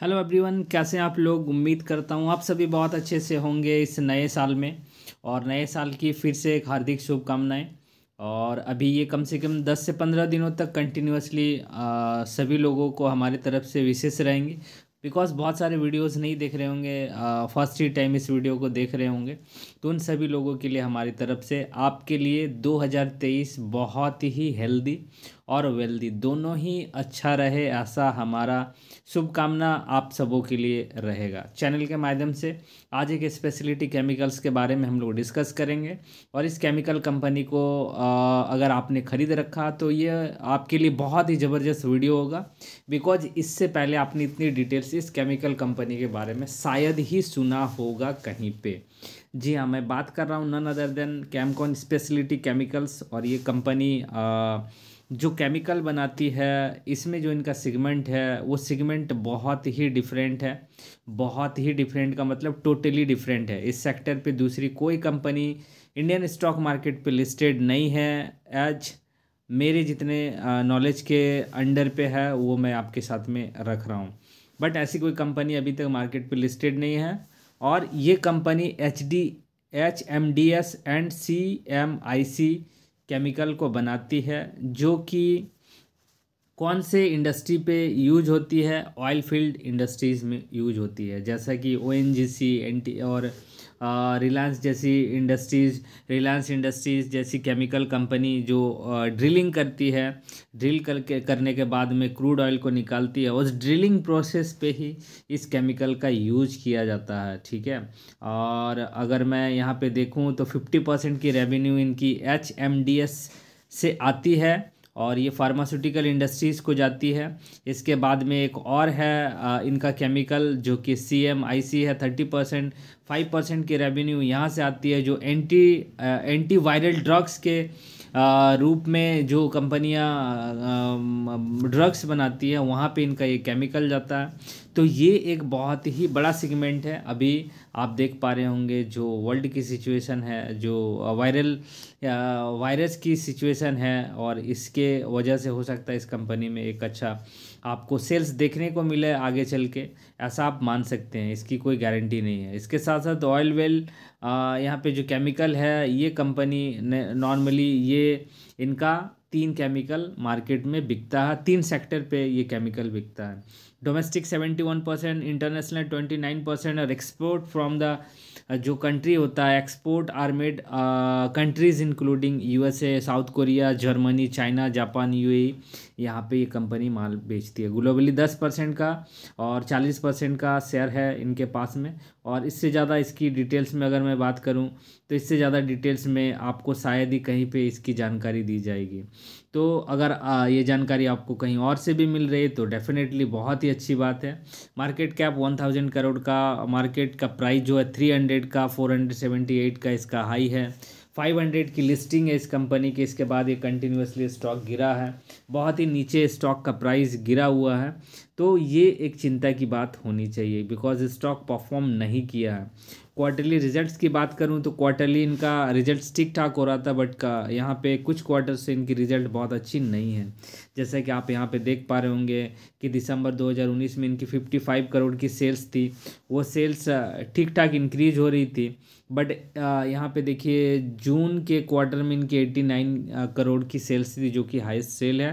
hello everyone कैसे आप लोग उम्मीद करता हूँ आप सभी बहुत अच्छे से होंगे इस नए साल में और नए साल की फिर से एक हार्दिक शुभकामनाएं और अभी ये कम से कम 10 से 15 दिनों तक कंटिन्यूसली सभी लोगों को हमारी तरफ से विशेष रहेंगे बिकॉज बहुत सारे वीडियोस नहीं देख रहे होंगे फर्स्ट ही टाइम इस वीडियो को देख रहे होंगे तो उन सभी लोगों के लिए हमारी तरफ से आपके लिए 2023 बहुत ही हेल्दी और वेल्दी दोनों ही अच्छा रहे ऐसा हमारा शुभकामना आप सबों के लिए रहेगा चैनल के माध्यम से आज एक स्पेशलिटी केमिकल्स के बारे में हम लोग डिस्कस करेंगे और इस केमिकल कंपनी को अगर आपने ख़रीद रखा तो ये आपके लिए बहुत ही ज़बरदस्त वीडियो होगा बिकॉज इससे पहले आपने इतनी डिटेल्स इस केमिकल कंपनी के बारे में शायद ही सुना होगा कहीं पर जी हाँ मैं बात कर रहा हूँ none other than Chemcon speciality chemicals और ये कंपनी जो केमिकल बनाती है इसमें जो इनका सिगमेंट है वो सिगमेंट बहुत ही डिफरेंट है बहुत ही डिफरेंट का मतलब टोटली डिफरेंट है इस सेक्टर पे दूसरी कोई कंपनी इंडियन स्टॉक मार्केट पे लिस्टेड नहीं है एज मेरे जितने नॉलेज के अंडर पे है वो मैं आपके साथ में रख रहा हूँ बट ऐसी कोई कंपनी अभी तक मार्केट पर लिस्टेड नहीं है और ये company H D H M D S and C M I C chemical को बनाती है जो कि कौन से इंडस्ट्री पे यूज होती है ऑयल फील्ड इंडस्ट्रीज़ में यूज होती है जैसा कि O N G C N T और रिलायंस जैसी इंडस्ट्रीज़ रिलायंस इंडस्ट्रीज़ जैसी केमिकल कंपनी जो ड्रिलिंग करती है ड्रिल करके करने के बाद में क्रूड ऑयल को निकालती है उस ड्रिलिंग प्रोसेस पे ही इस केमिकल का यूज किया जाता है ठीक है और अगर मैं यहाँ पे देखूँ तो फिफ्टी परसेंट की रेवेन्यू इनकी एच से आती है और ये फार्मास्यूटिकल इंडस्ट्रीज़ को जाती है इसके बाद में एक और है इनका केमिकल जो कि सी एम आई सी है थर्टी परसेंट फाइव परसेंट की रेवेन्यू यहाँ से आती है जो एंटी एंटी वायरल ड्रग्स के रूप में जो कंपनियाँ ड्रग्स बनाती हैं वहाँ पे इनका ये केमिकल जाता है तो ये एक बहुत ही बड़ा सेगमेंट है अभी आप देख पा रहे होंगे जो वर्ल्ड की सिचुएशन है जो वायरल वायरस की सिचुएशन है और इसके वजह से हो सकता है इस कंपनी में एक अच्छा आपको सेल्स देखने को मिले आगे चल के ऐसा आप मान सकते हैं इसकी कोई गारंटी नहीं है इसके साथ साथ ऑयल वेल यहाँ पे जो केमिकल है ये कंपनी नॉर्मली ये इनका तीन केमिकल मार्केट में बिकता है तीन सेक्टर पे ये केमिकल बिकता है domestic seventy one percent international twenty nine percent और एक्सपोर्ट फ्रॉम द जो कंट्री होता है export are made countries including USA South Korea Germany China Japan U A यहाँ पर ये कंपनी माल बेचती है ग्लोबली दस परसेंट का और चालीस परसेंट का शेयर है इनके पास में और इससे ज़्यादा इसकी डिटेल्स में अगर मैं बात करूँ तो इससे ज़्यादा डिटेल्स में आपको शायद ही कहीं पर इसकी जानकारी दी जाएगी तो अगर ये जानकारी आपको कहीं और से भी मिल रही है तो डेफिनेटली बहुत ही अच्छी बात है market cap one thousand crore का मार्केट का प्राइस जो है थ्री हंड्रेड का फोर हंड्रेड सेवेंटी एट का इसका हाई है फाइव हंड्रेड की लिस्टिंग है इस कंपनी की इसके बाद ये कंटिन्यूसली स्टॉक गिरा है बहुत ही नीचे स्टॉक का प्राइस गिरा हुआ है तो ये एक चिंता की बात होनी चाहिए बिकॉज स्टॉक परफॉर्म नहीं किया है क्वार्टरली रिजल्ट्स की बात करूँ तो क्वार्टरली इनका रिजल्ट्स ठीक ठाक हो रहा था बट का यहाँ पे कुछ क्वार्टर से इनकी रिजल्ट बहुत अच्छी नहीं है जैसा कि आप यहाँ पे देख पा रहे होंगे कि दिसंबर 2019 में इनकी 55 करोड़ की सेल्स थी वो सेल्स ठीक ठाक इंक्रीज हो रही थी बट यहाँ पे देखिए जून के क्वार्टर में इनकी एट्टी करोड़ की सेल्स थी जो कि हाइस्ट सेल है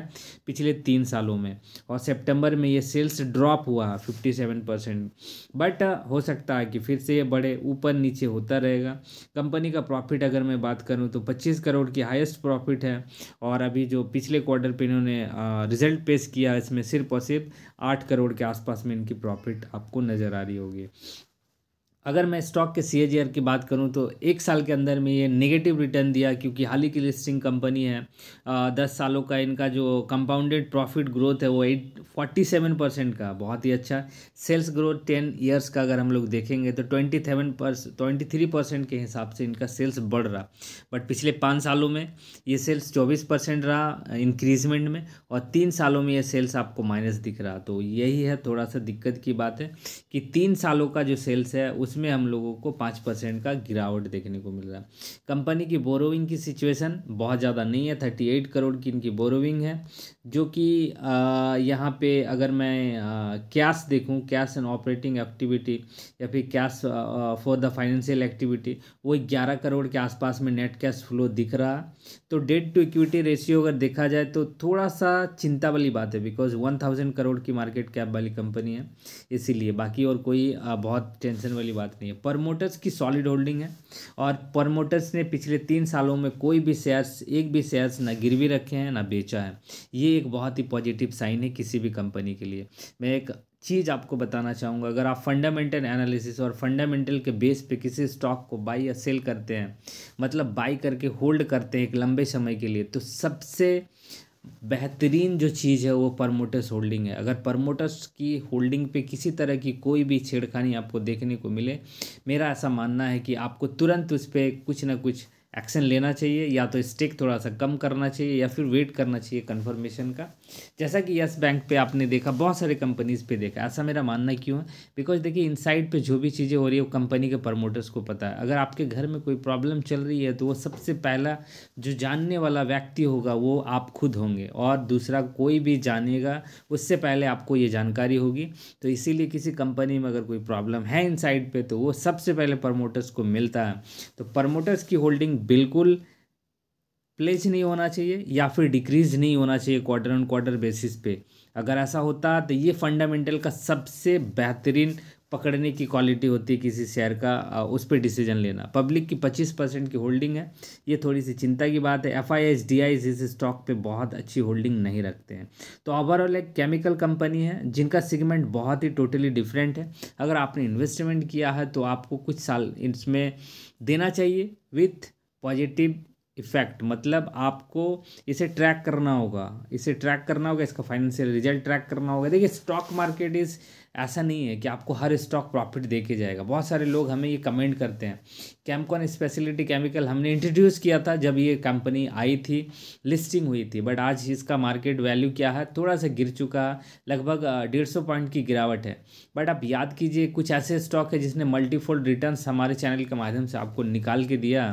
पिछले तीन सालों में और सेप्टेम्बर में ये सेल्स ड्रॉप हुआ फिफ्टी सेवन परसेंट बट हो सकता है कि फिर से ये बड़े ऊपर नीचे होता रहेगा कंपनी का प्रॉफिट अगर मैं बात करूँ तो पच्चीस करोड़ की हाइस्ट प्रॉफिट है और अभी जो पिछले क्वार्टर पे इन्होंने रिजल्ट uh, पेश किया इसमें सिर्फ और सिर्फ आठ करोड़ के आसपास में इनकी प्रॉफिट आपको नज़र आ रही होगी अगर मैं स्टॉक के सी की बात करूं तो एक साल के अंदर में ये नेगेटिव रिटर्न दिया क्योंकि हाल ही की लिस्टिंग कंपनी है दस सालों का इनका जो कंपाउंडेड प्रॉफिट ग्रोथ है वो एट फोर्टी सेवन परसेंट का बहुत ही अच्छा सेल्स ग्रोथ टेन ईयर्स का अगर हम लोग देखेंगे तो ट्वेंटी सेवन पर ट्वेंटी थ्री परसेंट के हिसाब से इनका सेल्स बढ़ रहा बट पिछले पाँच सालों में ये सेल्स चौबीस परसेंट रहा इंक्रीजमेंट में और तीन सालों में ये सेल्स आपको माइनस दिख रहा तो यही है थोड़ा सा दिक्कत की बात है कि तीन सालों का जो सेल्स है उस उसमें हम लोगों को पाँच परसेंट का गिरावट देखने को मिल रहा है कंपनी की बोरोविंग की सिचुएशन बहुत ज़्यादा नहीं है थर्टी एट करोड़ की इनकी बोरोविंग है जो कि यहाँ पे अगर मैं कैश देखूँ कैश एंड ऑपरेटिंग एक्टिविटी या फिर cash for the financial activity वो ग्यारह करोड़ के आसपास में नेट कैश फ्लो दिख रहा तो डेट टू इक्विटी रेशियो अगर देखा जाए तो थोड़ा सा चिंता वाली बात है बिकॉज वन थाउजेंड करोड़ की मार्केट कैप वाली कंपनी है इसीलिए बाकी और कोई बहुत टेंशन वाली बात बात नहीं है प्रमोटर्स की सॉलिड होल्डिंग है और प्रमोटर्स ने पिछले तीन सालों में कोई भी शेयर्स एक भी शेयर्स ना गिरवी रखे हैं ना बेचा है ये एक बहुत ही पॉजिटिव साइन है किसी भी कंपनी के लिए मैं एक चीज़ आपको बताना चाहूँगा अगर आप फंडामेंटल एनालिसिस और फंडामेंटल के बेस पे किसी स्टॉक को बाई या सेल करते हैं मतलब बाई करके होल्ड करते हैं एक लंबे समय के लिए तो सबसे बेहतरीन जो चीज़ है वो परमोटर्स होल्डिंग है अगर परमोटर्स की होल्डिंग पे किसी तरह की कोई भी छेड़खानी आपको देखने को मिले मेरा ऐसा मानना है कि आपको तुरंत उस पर कुछ ना कुछ एक्शन लेना चाहिए या तो स्टेक थोड़ा सा कम करना चाहिए या फिर वेट करना चाहिए कंफर्मेशन का जैसा कि यस बैंक पे आपने देखा बहुत सारे कंपनीज़ पे देखा ऐसा मेरा मानना क्यों है बिकॉज देखिए इनसाइड पे जो भी चीज़ें हो रही है वो कंपनी के प्रमोटर्स को पता है अगर आपके घर में कोई प्रॉब्लम चल रही है तो वो सबसे पहला जो जानने वाला व्यक्ति होगा वो आप खुद होंगे और दूसरा कोई भी जानेगा उससे पहले आपको ये जानकारी होगी तो इसीलिए किसी कंपनी में अगर कोई प्रॉब्लम है इन पे तो वो सबसे पहले प्रमोटर्स को मिलता है तो प्रमोटर्स की होल्डिंग बिल्कुल प्लेज नहीं होना चाहिए या फिर डिक्रीज नहीं होना चाहिए क्वार्टर ऑन क्वार्टर बेसिस पे अगर ऐसा होता तो ये फंडामेंटल का सबसे बेहतरीन पकड़ने की क्वालिटी होती है किसी शेयर का उस पर डिसीजन लेना पब्लिक की पच्चीस परसेंट की होल्डिंग है ये थोड़ी सी चिंता की बात है F I S D I इस स्टॉक पे बहुत अच्छी होल्डिंग नहीं रखते हैं तो ओवरऑल एक केमिकल कंपनी है जिनका सेगमेंट बहुत ही टोटली डिफरेंट है अगर आपने इन्वेस्टमेंट किया है तो आपको कुछ साल इसमें देना चाहिए विथ पॉजिटिव इफेक्ट मतलब आपको इसे ट्रैक करना होगा इसे ट्रैक करना होगा इसका फाइनेंशियल रिजल्ट ट्रैक करना होगा देखिए स्टॉक मार्केट इज़ ऐसा नहीं है कि आपको हर स्टॉक प्रॉफिट दे के जाएगा बहुत सारे लोग हमें ये कमेंट करते हैं कैमकॉन स्पेशलिटी केमिकल हमने इंट्रोड्यूस किया था जब ये कंपनी आई थी लिस्टिंग हुई थी बट आज इसका मार्केट वैल्यू क्या है थोड़ा सा गिर चुका है लगभग डेढ़ सौ पॉइंट की गिरावट है बट आप याद कीजिए कुछ ऐसे स्टॉक है जिसने मल्टीफोल्ड रिटर्न हमारे चैनल के माध्यम से आपको निकाल के दिया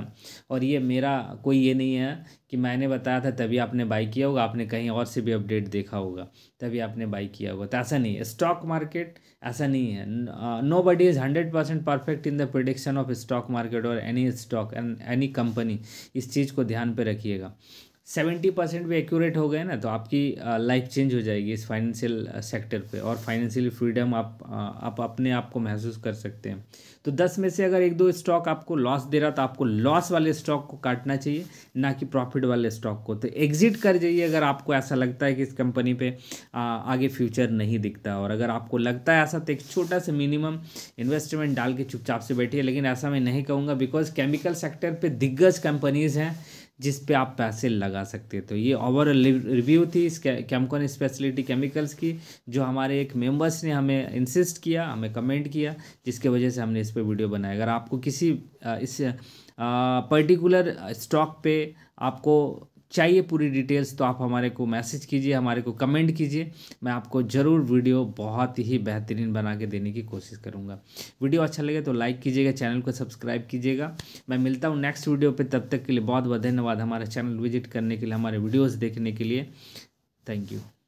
और ये मेरा कोई ये नहीं है कि मैंने बताया था तभी आपने बाई किया होगा आपने कहीं और से भी अपडेट देखा होगा तभी आपने बाई किया होगा तो ऐसा नहीं है स्टॉक मार्केट ऐसा नहीं है nobody is hundred percent perfect in the prediction of stock market और any stock and any company इस चीज़ को ध्यान पे रखिएगा सेवेंटी परसेंट भी एक्यूरेट हो गए ना तो आपकी लाइफ चेंज हो जाएगी इस फाइनेंशियल सेक्टर पे और फाइनेंशियल फ्रीडम आप आप अपने आप को महसूस कर सकते हैं तो दस में से अगर एक दो स्टॉक आपको लॉस दे रहा तो आपको लॉस वाले स्टॉक को काटना चाहिए ना कि प्रॉफिट वाले स्टॉक को तो एग्जिट कर जाइए अगर आपको ऐसा लगता है कि इस कंपनी पर आगे फ्यूचर नहीं दिखता और अगर आपको लगता है ऐसा तो एक छोटा सा मिनिमम इन्वेस्टमेंट डाल के चुपचाप से बैठिए लेकिन ऐसा मैं नहीं कहूँगा बिकॉज केमिकल सेक्टर पर दिग्गज कंपनीज़ हैं जिस पे आप पैसे लगा सकते हैं तो ये ओवरऑल रिव्यू थी इस कैमकॉन स्पेशलिटी केमिकल्स की जो हमारे एक मेंबर्स ने हमें इंसिस्ट किया हमें कमेंट किया जिसके वजह से हमने इस पर वीडियो बनाया अगर आपको किसी इस पर्टिकुलर स्टॉक पे आपको चाहिए पूरी डिटेल्स तो आप हमारे को मैसेज कीजिए हमारे को कमेंट कीजिए मैं आपको ज़रूर वीडियो बहुत ही बेहतरीन बना के देने की कोशिश करूँगा वीडियो अच्छा लगे तो लाइक कीजिएगा चैनल को सब्सक्राइब कीजिएगा मैं मिलता हूँ नेक्स्ट वीडियो पर तब तक के लिए बहुत बहुत धन्यवाद हमारा चैनल विजिट करने के लिए हमारे वीडियोज़ देखने के लिए थैंक यू